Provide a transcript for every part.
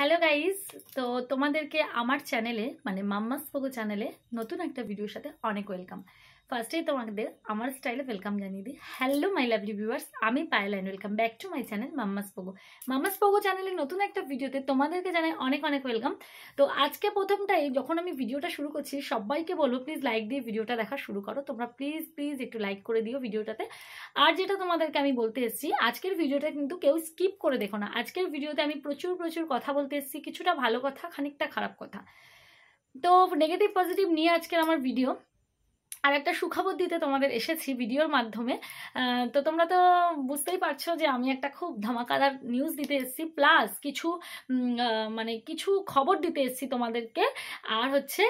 hello guys তো তোমাদেরকে আমার চ্যানেলে মানে মাম্মাস পোগো চ্যানেলে নতুন একটা ভিডিওর সাথে অনেক ওয়েলকাম ফার্স্টেই তোমাদের আমার স্টাইলে ওয়েলকাম জানিয়ে দিই হ্যালো মাই লাভলি ভিউয়ার্স আমি Payel and welcome back to my channel Mamma's Pogo Mamma's Pogo চ্যানেলের নতুন একটা ভিডিওতে তোমাদেরকে জানাই অনেক অনেক ওয়েলকাম তো আজকে প্রথমটাই যখন আমি ভিডিওটা শুরু করছি সবাইকে বলবো প্লিজ লাইক দিয়ে ভিডিওটা দেখা শুরু করো তোমরা প্লিজ প্লিজ একটু লাইক করে দিও ভিডিওটাতে আর যেটা তোমাদেরকে আমি বলতে এসেছি আজকের ভিডিওটা কিন্তু কেউ স্কিপ করে দেখো না আজকের ভিডিওতে আমি প্রচুর প্রচুর কথা বলতে এসেছি কিছুটা ভালো কথা খানিকটা খারাপ কথা তো নেগেটিভ পজিটিভ নিয়ে আজকের আমার ভিডিও আর একটা সুখবর দিতে তোমাদের এসেছি ভিডিওর মাধ্যমে তো তোমরা তো বুঝতেই পারছো যে আমি একটা খুব ধামাকাদার নিউজ দিতে এসেছি প্লাস কিছু মানে কিছু খবর দিতে এসেছি তোমাদেরকে আর হচ্ছে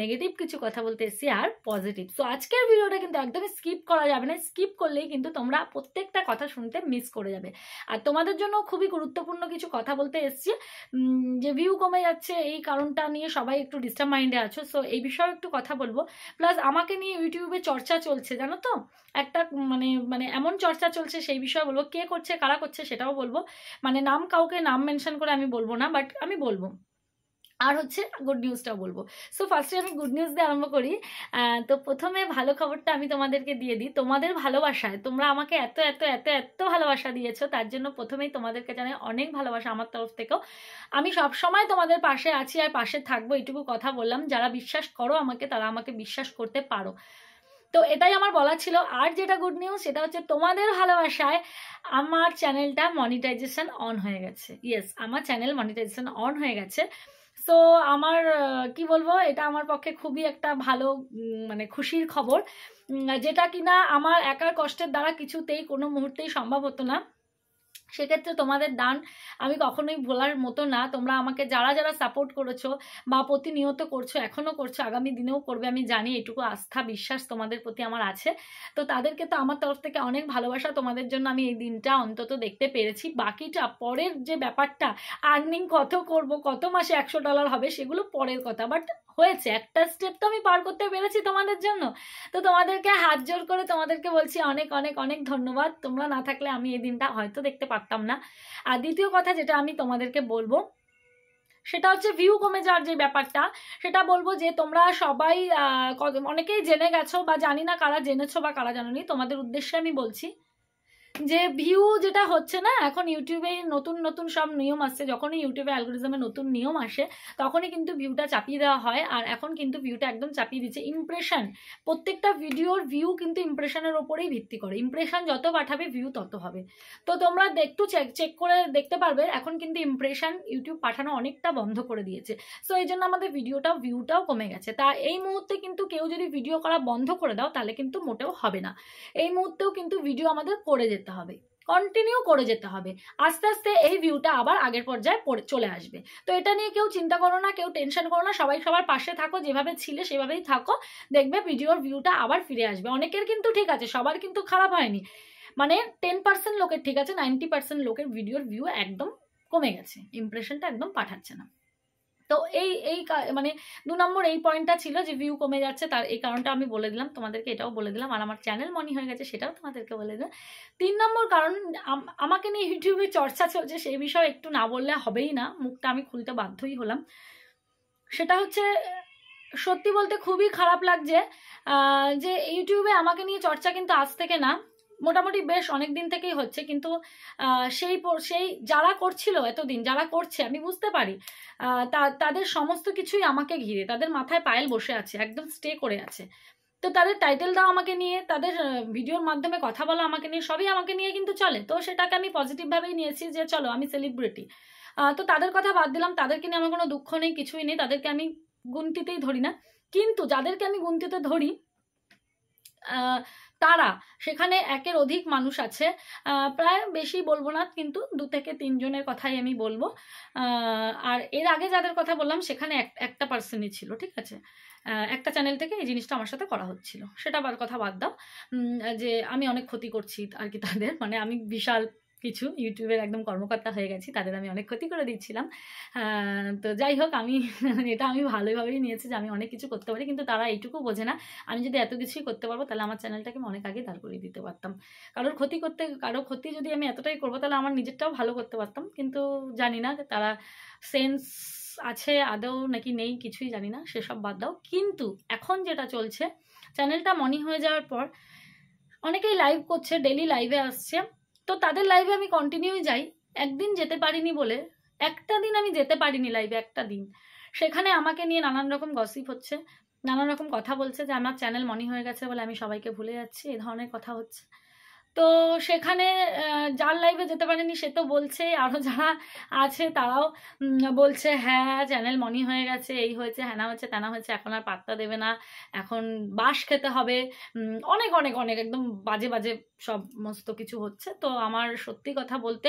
নেগেটিভ কিছু কথা বলতে এসেছি আর পজিটিভ সো আজকের ভিডিওটা কিন্তু একদমই স্কিপ করা যাবে না স্কিপ করলেই কিন্তু তোমরা প্রত্যেকটা কথা শুনতে মিস করে যাবে আর তোমাদের জন্য খুবই গুরুত্বপূর্ণ কিছু কথা বলতে এসেছি যে ভিউ কমে যাচ্ছে এই কারণটা নিয়ে সবাই একটু ডিস্টার্ব মাইন্ডে আছো সো এই বিষয়ে একটু কথা বলবো প্লাস আমাকে নিয়ে ইউটিউবে চর্চা চলছে জানো তো একটা মানে মানে এমন চর্চা চলছে সেই বিষয়ে বলবো কে করছে কারা করছে সেটাও বলবো মানে নাম কাউকে নাম মেনশন করে আমি বলবো না বাট আমি বলবো আর হচ্ছে গুড নিউজটা বলবো সো ফার্স্টে আমি গুড নিউজ দিয়ে আরম্ভ করি তো প্রথমে ভালো খবরটা আমি তোমাদেরকে দিয়ে দিই তোমাদের ভালোবাসায় তোমরা আমাকে এত এত এত এত ভালোবাসা দিয়েছো তার জন্য প্রথমেই তোমাদেরকে জানাই অনেক ভালোবাসা আমার তরফ থেকেও আমি সব সময় তোমাদের পাশে আছি আর পাশে থাকবো এটুকু কথা বললাম যারা বিশ্বাস করো আমাকে তারা আমাকে বিশ্বাস করতে পারো তো এটাই আমার বলা ছিল আর যেটা গুড নিউজ সেটা হচ্ছে তোমাদের ভালোবাসায় আমার চ্যানেলটা মনিটাইজেশন অন হয়ে গেছে ইয়েস আমার চ্যানেল মনিটাইজেশন অন হয়ে গেছে সো আমার কি বলবো এটা আমার পক্ষে খুবই একটা ভালো মানে খুশির খবর যেটা কিনা আমার একার কষ্টের দ্বারা কিছুতেই কোনো মুহূর্তেই সম্ভব হতো না সেক্ষেত্রে তোমাদের দান আমি কখনোই ভোলার মতো না তোমরা আমাকে যারা যারা সাপোর্ট করেছো বা প্রতিনিয়ত করছো এখনও করছো আগামী দিনেও করবে আমি জানি এটুকু আস্থা বিশ্বাস তোমাদের প্রতি আমার আছে তো তাদেরকে তো আমার তরফ থেকে অনেক ভালোবাসা তোমাদের জন্য আমি এই দিনটা অন্তত দেখতে পেরেছি বাকিটা পরের যে ব্যাপারটা আর্নিং কত করব কত মাসে একশো ডলার হবে সেগুলো পরের কথা বাট হয়েছে একটা স্টেপ তো আমি পার করতে পেরেছি তোমাদের জন্য তো তোমাদেরকে হাত জোর করে তোমাদেরকে বলছি অনেক অনেক অনেক ধন্যবাদ তোমরা না থাকলে আমি এই দিনটা হয়তো দেখতে পারবো পারতাম না আর দ্বিতীয় কথা যেটা আমি তোমাদেরকে বলবো সেটা হচ্ছে ভিউ কমে যাওয়ার যে ব্যাপারটা সেটা বলবো যে তোমরা সবাই অনেকেই জেনে গেছো বা জানি না কারা জেনেছো বা কারা জানো তোমাদের উদ্দেশ্যে আমি বলছি যে ভিউ যেটা হচ্ছে না এখন ইউটিউবে নতুন নতুন সব নিয়ম আসছে যখনই ইউটিউবে অ্যালগোরিজমে নতুন নিয়ম আসে তখনই কিন্তু ভিউটা চাপিয়ে দেওয়া হয় আর এখন কিন্তু ভিউটা একদম চাপিয়ে দিচ্ছে ইমপ্রেশন প্রত্যেকটা ভিডিওর ভিউ কিন্তু ইমপ্রেশনের ওপরেই ভিত্তি করে ইমপ্রেশন যত পাঠাবে ভিউ তত হবে তো তোমরা একটু চেক চেক করে দেখতে পারবে এখন কিন্তু ইমপ্রেশন ইউটিউব পাঠানো অনেকটা বন্ধ করে দিয়েছে সো এই জন্য আমাদের ভিডিওটা ভিউটাও কমে গেছে তা এই মুহূর্তে কিন্তু কেউ যদি ভিডিও করা বন্ধ করে দাও তাহলে কিন্তু মোটেও হবে না এই মুহূর্তেও কিন্তু ভিডিও আমাদের করে যেতে যেতে হবে কন্টিনিউ করে যেতে হবে আস্তে আস্তে এই ভিউটা আবার আগের পর্যায়ে চলে আসবে তো এটা নিয়ে কেউ চিন্তা করো না কেউ টেনশন করো না সবাই সবার পাশে থাকো যেভাবে ছিলে সেভাবেই থাকো দেখবে ভিডিওর ভিউটা আবার ফিরে আসবে অনেকের কিন্তু ঠিক আছে সবার কিন্তু খারাপ হয়নি মানে টেন পার্সেন্ট লোকের ঠিক আছে নাইনটি পার্সেন্ট লোকের ভিডিওর ভিউ একদম কমে গেছে ইমপ্রেশনটা একদম পাঠাচ্ছে না তো এই এই মানে দু নম্বর এই পয়েন্টটা ছিল যে ভিউ কমে যাচ্ছে তার এই কারণটা আমি বলে দিলাম তোমাদেরকে এটাও বলে দিলাম আর আমার চ্যানেল মনি হয়ে গেছে সেটাও তোমাদেরকে বলে দিলাম তিন নম্বর কারণ আমাকে নিয়ে ইউটিউবে চর্চা চলছে সেই বিষয়ে একটু না বললে হবেই না মুখটা আমি খুলতে বাধ্যই হলাম সেটা হচ্ছে সত্যি বলতে খুবই খারাপ লাগছে যে ইউটিউবে আমাকে নিয়ে চর্চা কিন্তু আজ থেকে না মোটামুটি বেশ অনেক দিন থেকেই হচ্ছে কিন্তু সেই সেই যারা করছিল এতদিন যারা করছে আমি বুঝতে পারি তাদের সমস্ত কিছুই আমাকে ঘিরে তাদের মাথায় পায়েল বসে আছে একদম স্টে করে আছে তো তাদের টাইটেল দাও আমাকে নিয়ে তাদের ভিডিওর মাধ্যমে কথা বলা আমাকে নিয়ে সবই আমাকে নিয়ে কিন্তু চলে তো সেটাকে আমি পজিটিভভাবেই নিয়েছি যে চলো আমি সেলিব্রিটি তো তাদের কথা বাদ দিলাম তাদেরকে নিয়ে আমার কোনো দুঃখ নেই কিছুই নেই তাদেরকে আমি গুনতিতেই ধরি না কিন্তু যাদেরকে আমি গুনতিতে ধরি তারা সেখানে একের অধিক মানুষ আছে প্রায় বেশি বলবো না কিন্তু দু থেকে তিনজনের কথাই আমি বলবো আর এর আগে যাদের কথা বললাম সেখানে একটা পার্সনই ছিল ঠিক আছে একটা চ্যানেল থেকে এই জিনিসটা আমার সাথে করা হচ্ছিল সেটা আবার কথা বাদ দাও যে আমি অনেক ক্ষতি করছি আর কি তাদের মানে আমি বিশাল কিছু ইউটিউবের একদম কর্মকর্তা হয়ে গেছি তাদের আমি অনেক ক্ষতি করে দিচ্ছিলাম তো যাই হোক আমি এটা আমি ভালোভাবেই নিয়েছি যে আমি অনেক কিছু করতে পারি কিন্তু তারা এইটুকু বোঝে না আমি যদি এত কিছুই করতে পারবো তাহলে আমার চ্যানেলটাকে আমি অনেক আগে দাঁড় করিয়ে দিতে পারতাম কারোর ক্ষতি করতে কারো ক্ষতি যদি আমি এতটাই করবো তাহলে আমার নিজেরটাও ভালো করতে পারতাম কিন্তু জানি না তারা সেন্স আছে আদৌ নাকি নেই কিছুই জানি না সেসব বাদ দাও কিন্তু এখন যেটা চলছে চ্যানেলটা মনি হয়ে যাওয়ার পর অনেকেই লাইভ করছে ডেলি লাইভে আসছে তো তাদের লাইভে আমি কন্টিনিউ যাই একদিন যেতে পারিনি বলে একটা দিন আমি যেতে পারিনি লাইভে একটা দিন সেখানে আমাকে নিয়ে নানান রকম গসিপ হচ্ছে নানান রকম কথা বলছে যে আমার চ্যানেল মনি হয়ে গেছে বলে আমি সবাইকে ভুলে যাচ্ছি এ ধরনের কথা হচ্ছে তো সেখানে যার লাইভে যেতে পারেনি সে তো বলছে আরও যারা আছে তারাও বলছে হ্যাঁ চ্যানেল মনি হয়ে গেছে এই হয়েছে হ্যানা হয়েছে তেনা হয়েছে এখন আর পাত্তা দেবে না এখন বাস খেতে হবে অনেক অনেক অনেক একদম বাজে বাজে সমস্ত কিছু হচ্ছে তো আমার সত্যি কথা বলতে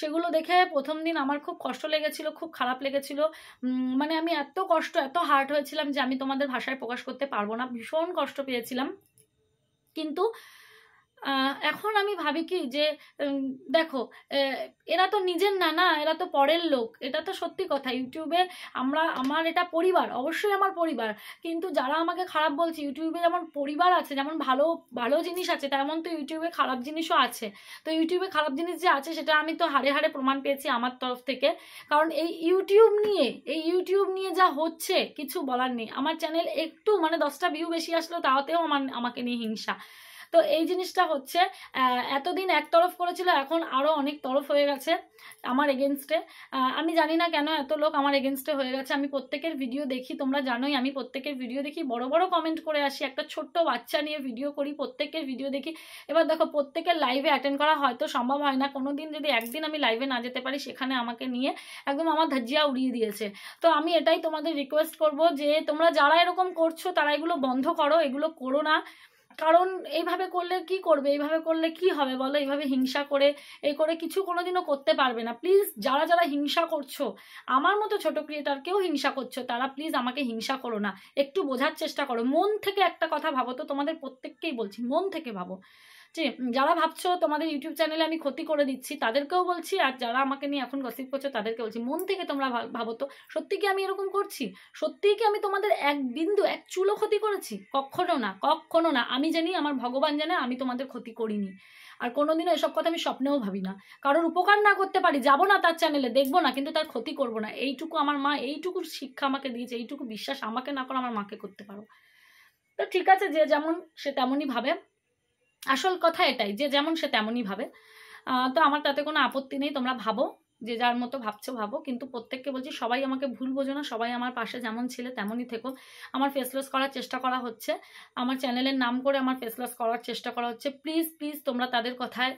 সেগুলো দেখে প্রথম দিন আমার খুব কষ্ট লেগেছিল খুব খারাপ লেগেছিল মানে আমি এত কষ্ট এত হার্ট হয়েছিলাম যে আমি তোমাদের ভাষায় প্রকাশ করতে পারবো না ভীষণ কষ্ট পেয়েছিলাম কিন্তু এখন আমি ভাবি কি যে দেখো এরা তো নিজের না না এরা তো পরের লোক এটা তো সত্যি কথা ইউটিউবে আমরা আমার এটা পরিবার অবশ্যই আমার পরিবার কিন্তু যারা আমাকে খারাপ বলছে ইউটিউবে যেমন পরিবার আছে যেমন ভালো ভালো জিনিস আছে তেমন তো ইউটিউবে খারাপ জিনিসও আছে তো ইউটিউবে খারাপ জিনিস যে আছে সেটা আমি তো হারে হারে প্রমাণ পেয়েছি আমার তরফ থেকে কারণ এই ইউটিউব নিয়ে এই ইউটিউব নিয়ে যা হচ্ছে কিছু বলার নেই আমার চ্যানেল একটু মানে দশটা ভিউ বেশি আসলো তাওতেও আমার আমাকে নিয়ে হিংসা তো এই জিনিসটা হচ্ছে এতদিন এক তরফ করেছিল এখন আরও অনেক তরফ হয়ে গেছে আমার এগেনস্টে আমি জানি না কেন এত লোক আমার এগেনস্টে হয়ে গেছে আমি প্রত্যেকের ভিডিও দেখি তোমরা জানোই আমি প্রত্যেকের ভিডিও দেখি বড় বড় কমেন্ট করে আসি একটা ছোট্ট বাচ্চা নিয়ে ভিডিও করি প্রত্যেকের ভিডিও দেখি এবার দেখো প্রত্যেকের লাইভে অ্যাটেন্ড করা হয়তো সম্ভব হয় না কোনো দিন যদি একদিন আমি লাইভে না যেতে পারি সেখানে আমাকে নিয়ে একদম আমার ধাজিয়া উড়িয়ে দিয়েছে তো আমি এটাই তোমাদের রিকোয়েস্ট করব যে তোমরা যারা এরকম করছো তারা এগুলো বন্ধ করো এগুলো করো না কারণ এইভাবে করলে কি করবে এইভাবে করলে কি হবে বলো এইভাবে হিংসা করে এই করে কিছু কোনোদিনও করতে পারবে না প্লিজ যারা যারা হিংসা করছো আমার মতো ছোট কেউ হিংসা করছো তারা প্লিজ আমাকে হিংসা করো না একটু বোঝার চেষ্টা করো মন থেকে একটা কথা ভাবো তো তোমাদের প্রত্যেককেই বলছি মন থেকে ভাবো যে যারা ভাবছো তোমাদের ইউটিউব চ্যানেলে আমি ক্ষতি করে দিচ্ছি তাদেরকেও বলছি আর যারা আমাকে নিয়ে এখন গসিপ করছো তাদেরকে বলছি মন থেকে তোমরা ভাবো তো সত্যি কি আমি এরকম করছি সত্যিই কি আমি তোমাদের এক বিন্দু এক চুলো ক্ষতি করেছি কখনো না কখনো না আমি জানি আমার ভগবান জানে আমি তোমাদের ক্ষতি করিনি আর কোনোদিনও এসব কথা আমি স্বপ্নেও ভাবি না কারোর উপকার না করতে পারি যাব না তার চ্যানেলে দেখবো না কিন্তু তার ক্ষতি করব না এইটুকু আমার মা এইটুকু শিক্ষা আমাকে দিয়েছে এইটুকু বিশ্বাস আমাকে না করে আমার মাকে করতে পারো তো ঠিক আছে যে যেমন সে তেমনই ভাবে আসল কথা এটাই যে যেমন সে তেমনই ভাবে তো আমার তাতে কোনো আপত্তি নেই তোমরা ভাবো যে যার মতো ভাবছো ভাবো কিন্তু প্রত্যেককে বলছি সবাই আমাকে ভুল বোঝো না সবাই আমার পাশে যেমন ছিলে তেমনই থেকো আমার ফেসলস করার চেষ্টা করা হচ্ছে আমার চ্যানেলের নাম করে আমার ফেসলস করার চেষ্টা করা হচ্ছে প্লিজ প্লিজ তোমরা তাদের কথায়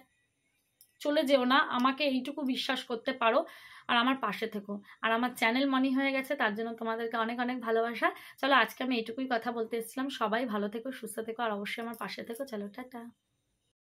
চলে যেও না আমাকে এইটুকু বিশ্বাস করতে পারো আর আমার পাশে থেকো আর আমার চ্যানেল মনি হয়ে গেছে তার জন্য তোমাদেরকে অনেক অনেক ভালোবাসা চলো আজকে আমি এইটুকুই কথা বলতে এসেছিলাম সবাই ভালো থেকো সুস্থ থেকো আর অবশ্যই আমার পাশে থেকো চলো টাটা